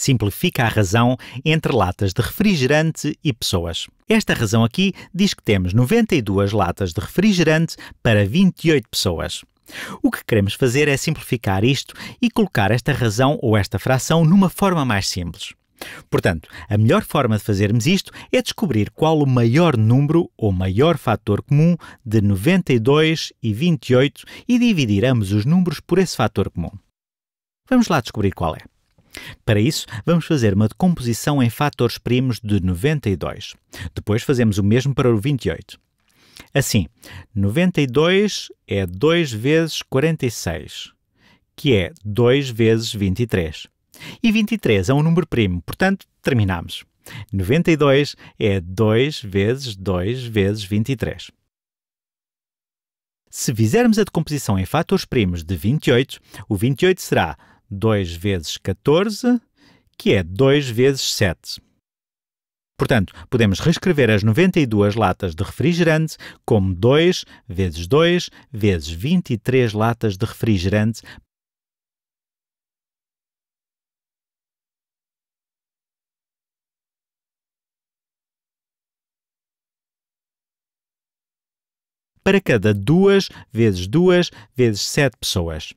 simplifica a razão entre latas de refrigerante e pessoas. Esta razão aqui diz que temos 92 latas de refrigerante para 28 pessoas. O que queremos fazer é simplificar isto e colocar esta razão ou esta fração numa forma mais simples. Portanto, a melhor forma de fazermos isto é descobrir qual o maior número ou maior fator comum de 92 e 28 e dividir ambos os números por esse fator comum. Vamos lá descobrir qual é. Para isso, vamos fazer uma decomposição em fatores primos de 92. Depois fazemos o mesmo para o 28. Assim, 92 é 2 vezes 46, que é 2 vezes 23. E 23 é um número primo, portanto, terminamos. 92 é 2 vezes 2 vezes 23. Se fizermos a decomposição em fatores primos de 28, o 28 será 2 vezes 14, que é 2 vezes 7. Portanto, podemos reescrever as 92 latas de refrigerante como 2 vezes 2 vezes 23 latas de refrigerante para cada 2 vezes 2 vezes 7 pessoas.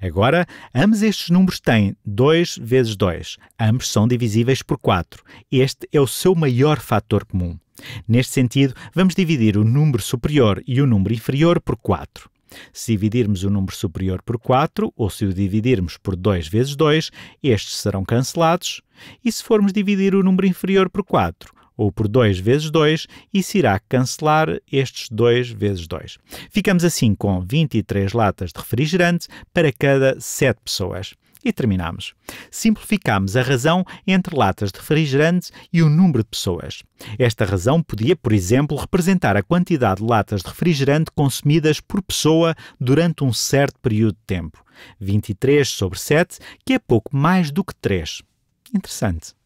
Agora, ambos estes números têm 2 vezes 2. Ambos são divisíveis por 4. Este é o seu maior fator comum. Neste sentido, vamos dividir o número superior e o número inferior por 4. Se dividirmos o número superior por 4, ou se o dividirmos por 2 vezes 2, estes serão cancelados. E se formos dividir o número inferior por 4, ou por 2 vezes 2 e se irá cancelar estes 2 vezes 2. Ficamos assim com 23 latas de refrigerante para cada 7 pessoas. E terminamos. Simplificamos a razão entre latas de refrigerante e o número de pessoas. Esta razão podia, por exemplo, representar a quantidade de latas de refrigerante consumidas por pessoa durante um certo período de tempo. 23 sobre 7, que é pouco mais do que 3. Interessante.